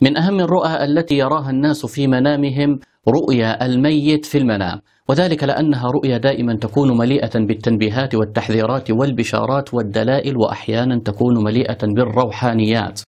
من أهم الرؤى التي يراها الناس في منامهم رؤيا الميت في المنام وذلك لأنها رؤيا دائما تكون مليئة بالتنبيهات والتحذيرات والبشارات والدلائل وأحيانا تكون مليئة بالروحانيات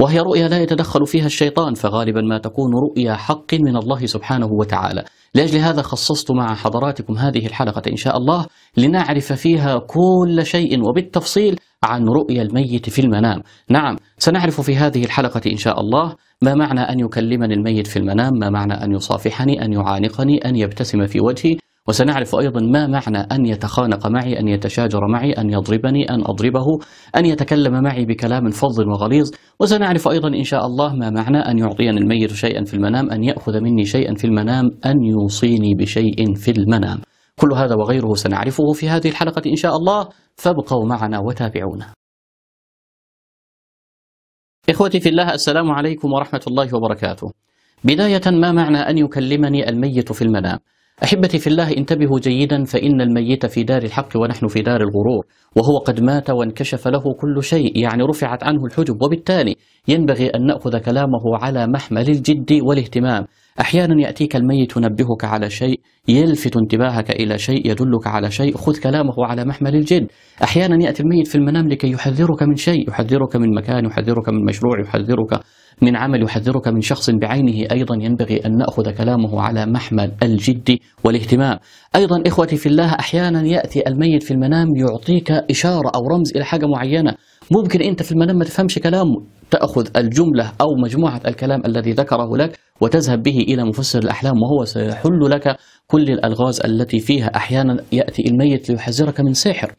وهي رؤيا لا يتدخل فيها الشيطان فغالبا ما تكون رؤيا حق من الله سبحانه وتعالى لأجل هذا خصصت مع حضراتكم هذه الحلقة إن شاء الله لنعرف فيها كل شيء وبالتفصيل عن رؤيا الميت في المنام نعم سنعرف في هذه الحلقة إن شاء الله ما معنى أن يكلمني الميت في المنام ما معنى أن يصافحني أن يعانقني أن يبتسم في وجهي وسنعرف أيضا ما معنى أن يتخانق معي أن يتشاجر معي أن يضربني أن أضربه أن يتكلم معي بكلام فظ وغليظ وسنعرف أيضا إن شاء الله ما معنى أن يعطيني الميت شيئا في المنام أن يأخذ مني شيئا في المنام أن يوصيني بشيء في المنام كل هذا وغيره سنعرفه في هذه الحلقة إن شاء الله فابقوا معنا وتابعونا إخوتي في الله السلام عليكم ورحمة الله وبركاته بداية ما معنى أن يكلمني الميت في المنام أحبتي في الله انتبهوا جيدا فإن الميت في دار الحق ونحن في دار الغرور وهو قد مات وانكشف له كل شيء يعني رفعت عنه الحجب وبالتالي ينبغي أن نأخذ كلامه على محمل الجد والاهتمام أحيانا يأتيك الميت ينبهك على شيء يلفت انتباهك إلى شيء يدلك على شيء خذ كلامه على محمل الجد أحيانا يأتي الميت في المنام لكي يحذرك من شيء يحذرك من مكان يحذرك من مشروع يحذرك من عمل يحذرك من شخص بعينه أيضا ينبغي أن نأخذ كلامه على محمل الجد والاهتمام أيضا إخوتي في الله أحيانا يأتي الميت في المنام يعطيك إشارة أو رمز إلى حاجة معينة ممكن أنت في المنام ما تفهمش كلامه تأخذ الجملة أو مجموعة الكلام الذي ذكره لك وتذهب به إلى مفسر الأحلام وهو سيحل لك كل الألغاز التي فيها أحيانا يأتي الميت ليحذرك من سحر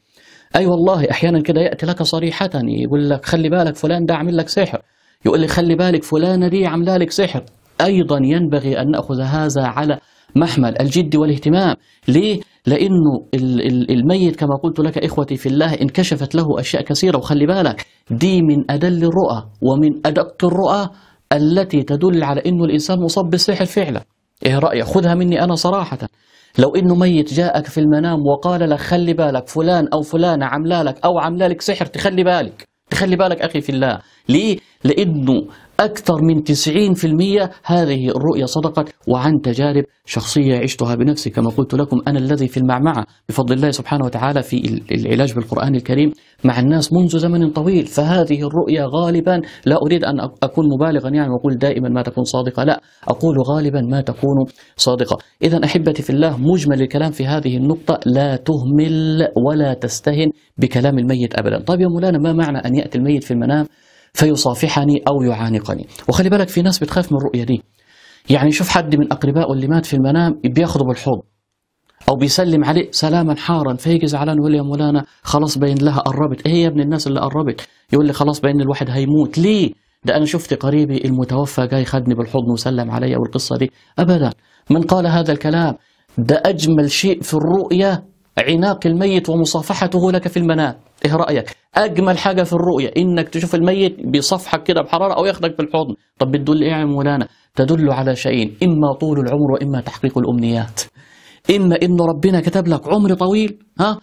أي أيوة والله أحيانا كده يأتي لك صريحة يقول لك خلي بالك فلان ده عامل لك سحر يقول لي خلي بالك فلانة دي عاملة لك سحر أيضا ينبغي أن نأخذ هذا على محمل الجد والاهتمام ليه؟ لأنه الميت كما قلت لك إخوتي في الله انكشفت له أشياء كثيرة وخلي بالك دي من أدل الرؤى ومن أدق الرؤى التي تدل على أنه الإنسان مصاب بالسحر فعلا إيه رأيك؟ خذها مني أنا صراحة لو انه ميت جاءك في المنام وقال لك خلي بالك فلان او فلانه عامله لك او عامله لك سحر تخلي بالك خلي بالك أخي في الله ليه؟ لأنه أكثر من 90% هذه الرؤية صدقت وعن تجارب شخصية عشتها بنفسي كما قلت لكم أنا الذي في المعمعة بفضل الله سبحانه وتعالى في العلاج بالقرآن الكريم مع الناس منذ زمن طويل فهذه الرؤية غالبا لا أريد أن أكون مبالغا يعني وأقول دائما ما تكون صادقة لا أقول غالبا ما تكون صادقة إذا أحبتي في الله مجمل الكلام في هذه النقطة لا تهمل ولا تستهن بكلام الميت أبدا طيب يا مولانا ما معنى أن يأتي الميت في المنام فيصافحني أو يعانقني وخلي بالك في ناس بتخاف من الرؤية دي يعني شوف حد من أقربائه اللي مات في المنام بياخذه بالحوض او بيسلم عليه سلاما حارا فيجي زعلان يقول يا مولانا خلاص باين لها قربت ايه يا ابن الناس اللي قربت يقول لي خلاص باين الواحد هيموت ليه ده انا شفت قريبي المتوفى جاي خدني بالحضن وسلم علي والقصه دي ابدا من قال هذا الكلام ده اجمل شيء في الرؤيه عناق الميت ومصافحته لك في المنام ايه رايك اجمل حاجه في الرؤيه انك تشوف الميت بيصفحك كده بحراره او ياخدك بالحضن طب بتدل ايه يا مولانا تدل على شيئين اما طول العمر واما تحقيق الامنيات إما إنه ربنا كتب لك عمر طويل ها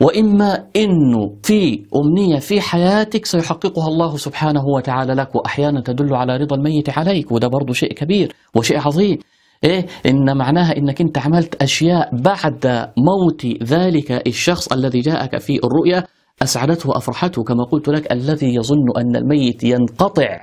وإما إنه في أمنية في حياتك سيحققها الله سبحانه وتعالى لك وأحيانا تدل على رضا الميت عليك وده برضه شيء كبير وشيء عظيم إيه إن معناها إنك أنت عملت أشياء بعد موت ذلك الشخص الذي جاءك في الرؤيا أسعدته وأفرحته كما قلت لك الذي يظن أن الميت ينقطع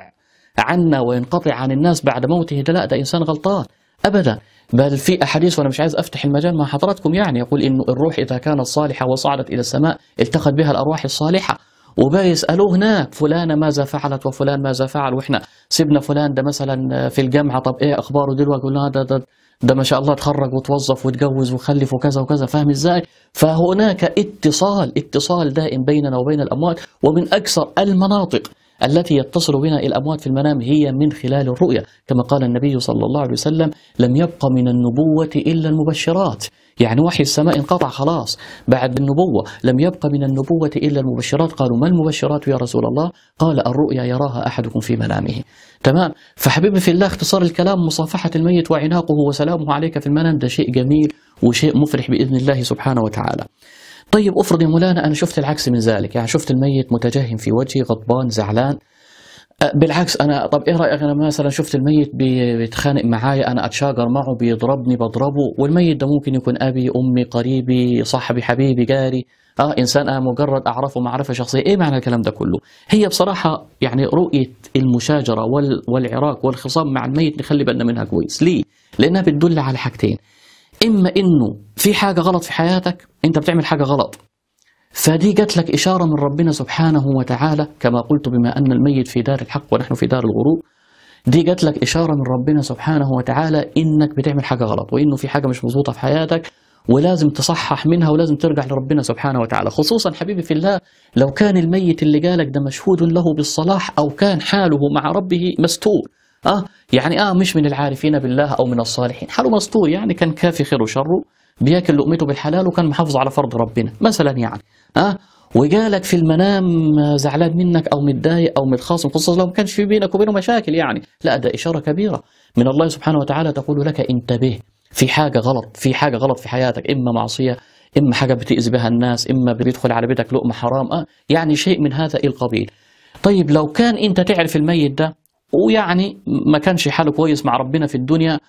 عنا وينقطع عن الناس بعد موته ده لا ده إنسان غلطان أبدا بل في أحاديث وأنا مش عايز أفتح المجال مع حضراتكم يعني يقول إنه الروح إذا كانت صالحة وصعدت إلى السماء التقت بها الأرواح الصالحة وبقى يسألوه هناك فلانة ماذا فعلت وفلان ماذا فعل وإحنا سيبنا فلان ده مثلا في الجامعة طب إيه أخباره دلوقتي قلنا آه، ده, ده ده ما شاء الله تخرج وتوظف وتجوز وخلف وكذا وكذا فاهم ازاي فهناك اتصال اتصال دائم بيننا وبين الاموات ومن اكثر المناطق التي يتصل بنا الأموات في المنام هي من خلال الرؤيا كما قال النبي صلى الله عليه وسلم لم يبقى من النبوة إلا المبشرات يعني وحي السماء انقطع خلاص بعد النبوة لم يبقى من النبوة إلا المبشرات قالوا ما المبشرات يا رسول الله قال الرؤيا يراها أحدكم في منامه تمام فحبيبي في الله اختصار الكلام مصافحة الميت وعناقه وسلامه عليك في المنام ده شيء جميل وشيء مفرح بإذن الله سبحانه وتعالى طيب افرض يا مولانا انا شفت العكس من ذلك يعني شفت الميت متجهم في وجهي غضبان زعلان أه، بالعكس انا طب ايه رايك انا مثلا شفت الميت بيتخانق معايا انا اتشاجر معه بيضربني بضربه والميت ده ممكن يكون ابي امي قريبي صاحبي حبيبي جاري اه انسان انا مجرد اعرفه معرفه شخصيه ايه معنى الكلام ده كله هي بصراحه يعني رؤيه المشاجره والعراك والخصام مع الميت نخلي بالنا منها كويس ليه لانها بتدل على حاجتين اما انه في حاجه غلط في حياتك انت بتعمل حاجه غلط فدي جات لك اشاره من ربنا سبحانه وتعالى كما قلت بما ان الميت في دار الحق ونحن في دار الغروب دي جات لك اشاره من ربنا سبحانه وتعالى انك بتعمل حاجه غلط وانه في حاجه مش مظبوطه في حياتك ولازم تصحح منها ولازم ترجع لربنا سبحانه وتعالى خصوصا حبيبي في الله لو كان الميت اللي قالك ده مشهود له بالصلاح او كان حاله مع ربه مستور اه يعني اه مش من العارفين بالله او من الصالحين حاله مستور يعني كان كافي خيره وشره بياكل لقمته بالحلال وكان محافظ على فرض ربنا مثلا يعني اه وجالك في المنام آه، زعلان منك او متضايق او متخاصم خصوصا لو ما كانش في بينك وبينه مشاكل يعني لا ده اشاره كبيره من الله سبحانه وتعالى تقول لك انتبه في حاجه غلط في حاجه غلط في حياتك اما معصيه اما حاجه بتاذي بها الناس اما بيدخل على بيتك لقمه حرام آه يعني شيء من هذا القبيل طيب لو كان انت تعرف الميت ده ويعني ما كانش حاله كويس مع ربنا في الدنيا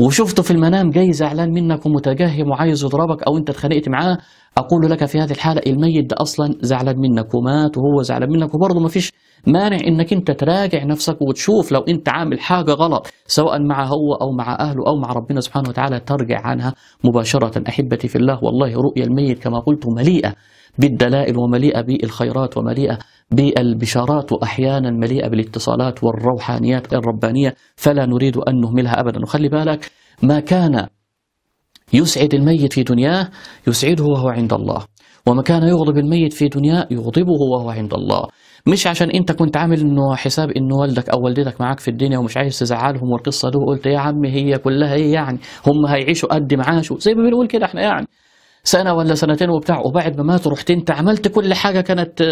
وشفته في المنام جاي زعلان منك ومتجهم وعايز يضربك او انت اتخانقت معاه اقول لك في هذه الحاله الميت ده اصلا زعلان منك ومات وهو زعلان منك وبرضه ما فيش مانع انك انت تراجع نفسك وتشوف لو انت عامل حاجه غلط سواء مع هو او مع اهله او مع ربنا سبحانه وتعالى ترجع عنها مباشره احبتي في الله والله رؤيا الميت كما قلت مليئه بالدلائل ومليئة بالخيرات ومليئة بالبشارات وأحيانا مليئة بالاتصالات والروحانيات الربانية فلا نريد أن نهملها أبدا وخلي بالك ما كان يسعد الميت في دنياه يسعده وهو عند الله وما كان يغضب الميت في دنياه يغضبه وهو عند الله مش عشان انت كنت عامل انه حساب ان والدك او والدتك معاك في الدنيا ومش عايز تزعلهم والقصه دي وقلت يا عم هي كلها ايه يعني هم هيعيشوا قد ما عاشوا زي ما بنقول كده احنا يعني سنه ولا سنتين وبتاع وبعد ما ماتوا رحت انت عملت كل حاجه كانت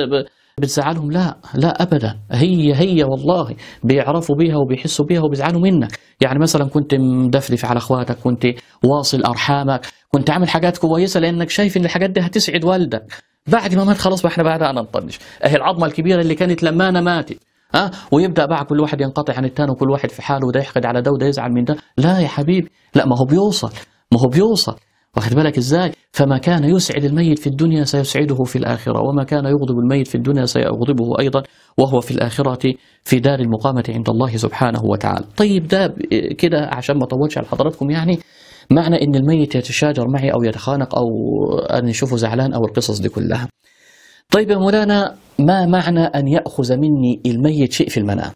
بتزعلهم لا لا ابدا هي هي والله بيعرفوا بيها وبيحسوا بيها وبيزعلوا منك يعني مثلا كنت مدفلف على اخواتك كنت واصل ارحامك كنت عامل حاجات كويسه لانك شايف ان الحاجات دي هتسعد والدك بعد ما مات خلاص ما احنا بعدها نطنش اهي العظمه الكبيره اللي كانت لما انا ماتت ها أه؟ ويبدا بقى كل واحد ينقطع عن التاني وكل واحد في حاله وده يحقد على ده وده يزعل من ده لا يا حبيبي لا ما هو بيوصل ما هو بيوصل واخد بالك ازاي فما كان يسعد الميت في الدنيا سيسعده في الآخرة وما كان يغضب الميت في الدنيا سيغضبه أيضا وهو في الآخرة في دار المقامة عند الله سبحانه وتعالى طيب ده كده عشان ما أطولش على حضراتكم يعني معنى ان الميت يتشاجر معي او يتخانق او ان يشوفه زعلان او القصص دي كلها طيب يا مولانا ما معنى ان ياخذ مني الميت شيء في المنام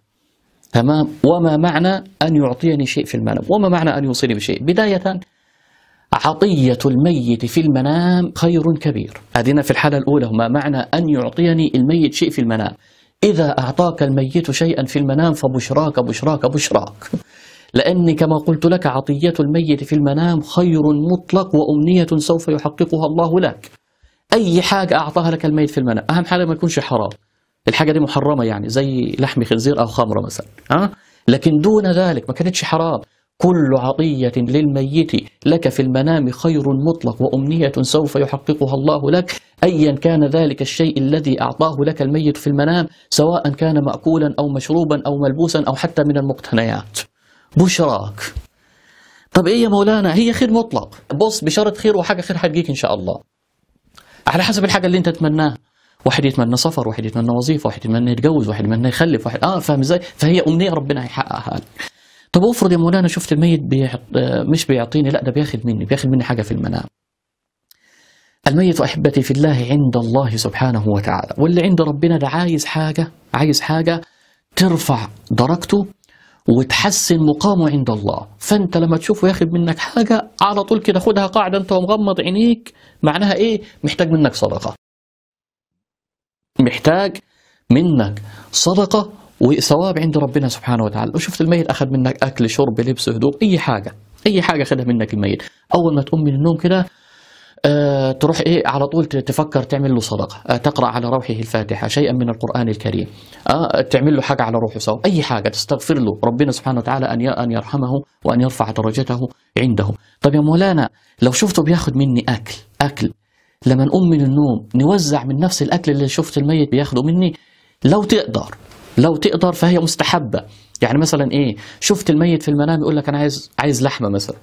تمام وما معنى ان يعطيني شيء في المنام وما معنى ان يوصيني بشيء بدايه عطية الميت في المنام خير كبير هذه في الحالة الأولى ما معنى أن يعطيني الميت شيء في المنام إذا أعطاك الميت شيئا في المنام فبشراك بشراك بشراك لأن كما قلت لك عطية الميت في المنام خير مطلق وأمنية سوف يحققها الله لك أي حاجة أعطاها لك الميت في المنام أهم حاجة ما يكونش حرام الحاجة دي محرمة يعني زي لحم خنزير أو خمرة مثلا أه؟ لكن دون ذلك ما كانتش حرام كل عطية للميت لك في المنام خير مطلق وأمنية سوف يحققها الله لك أيا كان ذلك الشيء الذي أعطاه لك الميت في المنام سواء كان مأكولا أو مشروبا أو ملبوسا أو حتى من المقتنيات بشراك طب إيه يا مولانا هي خير مطلق بص بشرط خير وحاجة خير حتجيك إن شاء الله على حسب الحاجة اللي أنت تتمناها واحد يتمنى سفر واحد يتمنى وظيفة واحد يتمنى يتجوز واحد يتمنى يخلف واحد آه فاهم إزاي فهي أمنية ربنا هيحققها لك طب افرض يا مولانا شفت الميت بيحط آه، مش بيعطيني لا ده بياخد مني بياخد مني حاجه في المنام الميت احبتي في الله عند الله سبحانه وتعالى واللي عند ربنا ده عايز حاجه عايز حاجه ترفع درجته وتحسن مقامه عند الله فانت لما تشوفه ياخد منك حاجه على طول كده خدها قاعده انت ومغمض عينيك معناها ايه محتاج منك صدقه محتاج منك صدقه وصواب عند ربنا سبحانه وتعالى لو شفت الميت اخذ منك اكل شرب لبس هدوء اي حاجه اي حاجه اخذها منك الميت اول ما تقوم من النوم كده أه تروح ايه على طول تفكر تعمل له صدقه أه تقرا على روحه الفاتحه شيئا من القران الكريم أه تعمل له حاجه على روحه سواء اي حاجه تستغفر له ربنا سبحانه وتعالى ان ان يرحمه وان يرفع درجته عنده طب يا مولانا لو شفته بياخذ مني اكل اكل لما نقوم من النوم نوزع من نفس الاكل اللي شفت الميت بياخده مني لو تقدر لو تقدر فهي مستحبه يعني مثلا ايه شفت الميت في المنام يقول لك انا عايز عايز لحمه مثلا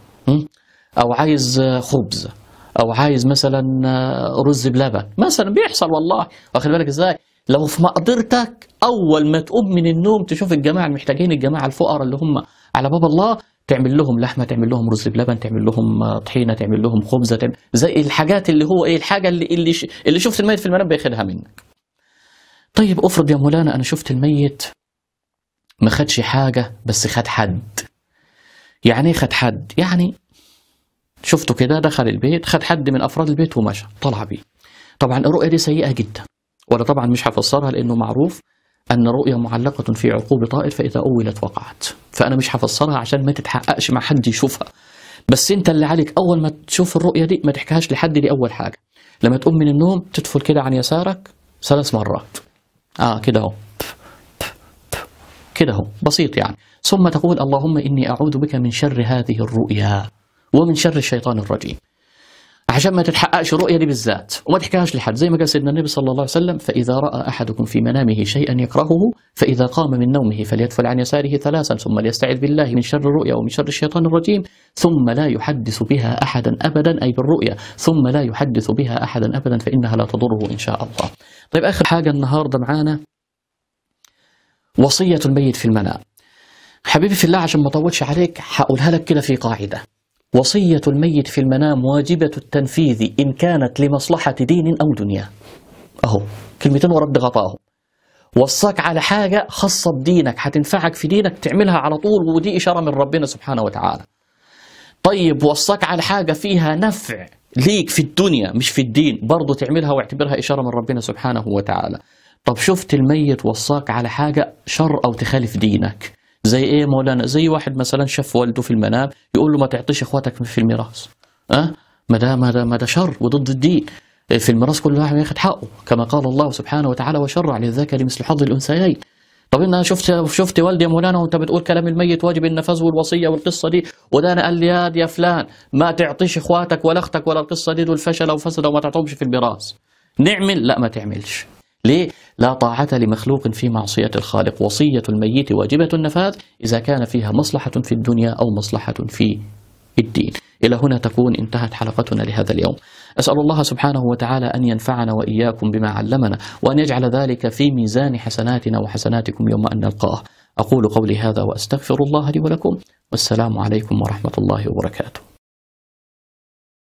او عايز خبز او عايز مثلا رز بلبن مثلا بيحصل والله واخد بالك ازاي لو في مقدرتك اول ما تقوم من النوم تشوف الجماعه المحتاجين الجماعه الفقراء اللي هم على باب الله تعمل لهم لحمه تعمل لهم رز بلبن تعمل لهم طحينه تعمل لهم خبزه تعمل زي الحاجات اللي هو ايه الحاجه اللي اللي, اللي شفت الميت في المنام بياخدها منك طيب افرض يا مولانا انا شفت الميت ما خدش حاجه بس خد حد يعني ايه خد حد يعني شفته كده دخل البيت خد حد من افراد البيت ومشى طلع بيه طبعا الرؤيه دي سيئه جدا ولا طبعا مش هفسرها لانه معروف ان الرؤيه معلقه في عقوب طائر فاذا اولت وقعت فانا مش هفسرها عشان ما تتحققش مع حد يشوفها بس انت اللي عليك اول ما تشوف الرؤيه دي ما تحكيهاش لحد دي اول حاجه لما تقوم من النوم تدخل كده عن يسارك ثلاث مرات آه كده أهو كده بسيط يعني ثم تقول اللهم إني أعوذ بك من شر هذه الرؤيا ومن شر الشيطان الرجيم عشان ما تتحققش الرؤيه دي بالذات وما تحكيهاش لحد زي ما قال سيدنا النبي صلى الله عليه وسلم فاذا راى احدكم في منامه شيئا يكرهه فاذا قام من نومه فليدفل عن يساره ثلاثا ثم ليستعذ بالله من شر الرؤيا ومن شر الشيطان الرجيم ثم لا يحدث بها احدا ابدا اي بالرؤيا ثم لا يحدث بها احدا ابدا فانها لا تضره ان شاء الله. طيب اخر حاجه النهارده معانا وصيه الميت في المنام. حبيبي في الله عشان ما اطولش عليك هقولها لك كده في قاعده. وصية الميت في المنام واجبة التنفيذ إن كانت لمصلحة دين أو دنيا أهو كلمتين ورد غطاهم وصاك على حاجة خاصة بدينك هتنفعك في دينك تعملها على طول ودي إشارة من ربنا سبحانه وتعالى طيب وصاك على حاجة فيها نفع ليك في الدنيا مش في الدين برضه تعملها واعتبرها إشارة من ربنا سبحانه وتعالى طب شفت الميت وصاك على حاجة شر أو تخالف دينك زي ايه مولانا زي واحد مثلا شاف والده في المنام يقول له ما تعطيش اخواتك في الميراث أه؟ ما ده ما ده ما ده شر وضد الدين في الميراث كل واحد ياخد حقه كما قال الله سبحانه وتعالى وشرع للذكر مثل حظ الانثيين طب انا شفت شفت والدي يا مولانا وانت بتقول كلام الميت واجب النفاذ والوصيه والقصه دي وده انا قال لي يا يا فلان ما تعطيش اخواتك ولا اختك ولا القصه دي دول فشل فسد وما تعطوهمش في الميراث نعمل لا ما تعملش ليه؟ لا طاعة لمخلوق في معصية الخالق وصية الميت واجبة النفاذ إذا كان فيها مصلحة في الدنيا أو مصلحة في الدين إلى هنا تكون انتهت حلقتنا لهذا اليوم أسأل الله سبحانه وتعالى أن ينفعنا وإياكم بما علمنا وأن يجعل ذلك في ميزان حسناتنا وحسناتكم يوم أن نلقاه أقول قولي هذا وأستغفر الله لي ولكم والسلام عليكم ورحمة الله وبركاته